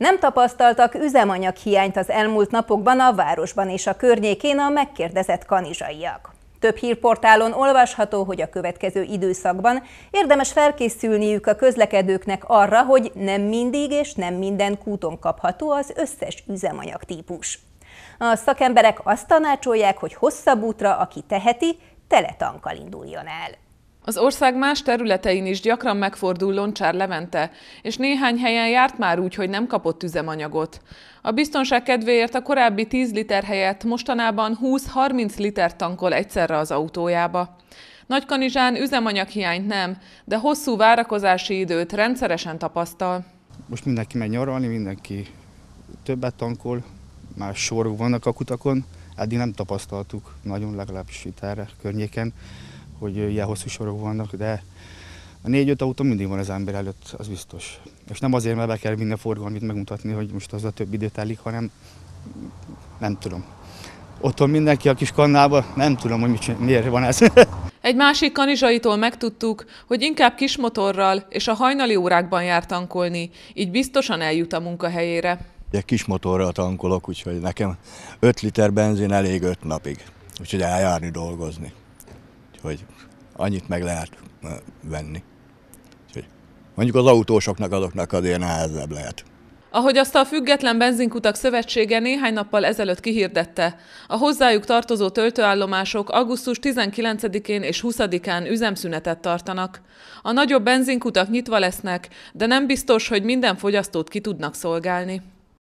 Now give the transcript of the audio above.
Nem tapasztaltak üzemanyaghiányt az elmúlt napokban a városban és a környékén a megkérdezett kanizsaiak. Több hírportálon olvasható, hogy a következő időszakban érdemes felkészülniük a közlekedőknek arra, hogy nem mindig és nem minden kúton kapható az összes üzemanyag típus. A szakemberek azt tanácsolják, hogy hosszabb útra, aki teheti, teletankal induljon el. Az ország más területein is gyakran megfordul Loncsár Levente, és néhány helyen járt már úgy, hogy nem kapott üzemanyagot. A biztonság kedvéért a korábbi 10 liter helyett mostanában 20-30 liter tankol egyszerre az autójába. Nagykanizsán üzemanyaghiányt nem, de hosszú várakozási időt rendszeresen tapasztal. Most mindenki megy nyaralni, mindenki többet tankol, már sorok vannak a kutakon, eddig nem tapasztaltuk nagyon legalábbis itt erre környéken hogy ilyen hosszú sorok vannak, de a négy-öt autó mindig van az ember előtt, az biztos. És nem azért, mert be kell minden forgalmit megmutatni, hogy most az a több időt elik, hanem nem tudom. Otthon mindenki a kis kannába, nem tudom, hogy mit, miért van ez. Egy másik kanizsaitól megtudtuk, hogy inkább kis motorral és a hajnali órákban jár tankolni, így biztosan eljut a munkahelyére. Egy kis motorral tankolok, úgyhogy nekem 5 liter benzin elég 5 napig, úgyhogy eljárni dolgozni úgyhogy annyit meg lehet eh, venni. Úgyhogy mondjuk az autósoknak azoknak azért nehezebb lehet. Ahogy azt a Független Benzinkutak Szövetsége néhány nappal ezelőtt kihirdette, a hozzájuk tartozó töltőállomások augusztus 19-én és 20-án üzemszünetet tartanak. A nagyobb benzinkutak nyitva lesznek, de nem biztos, hogy minden fogyasztót ki tudnak szolgálni.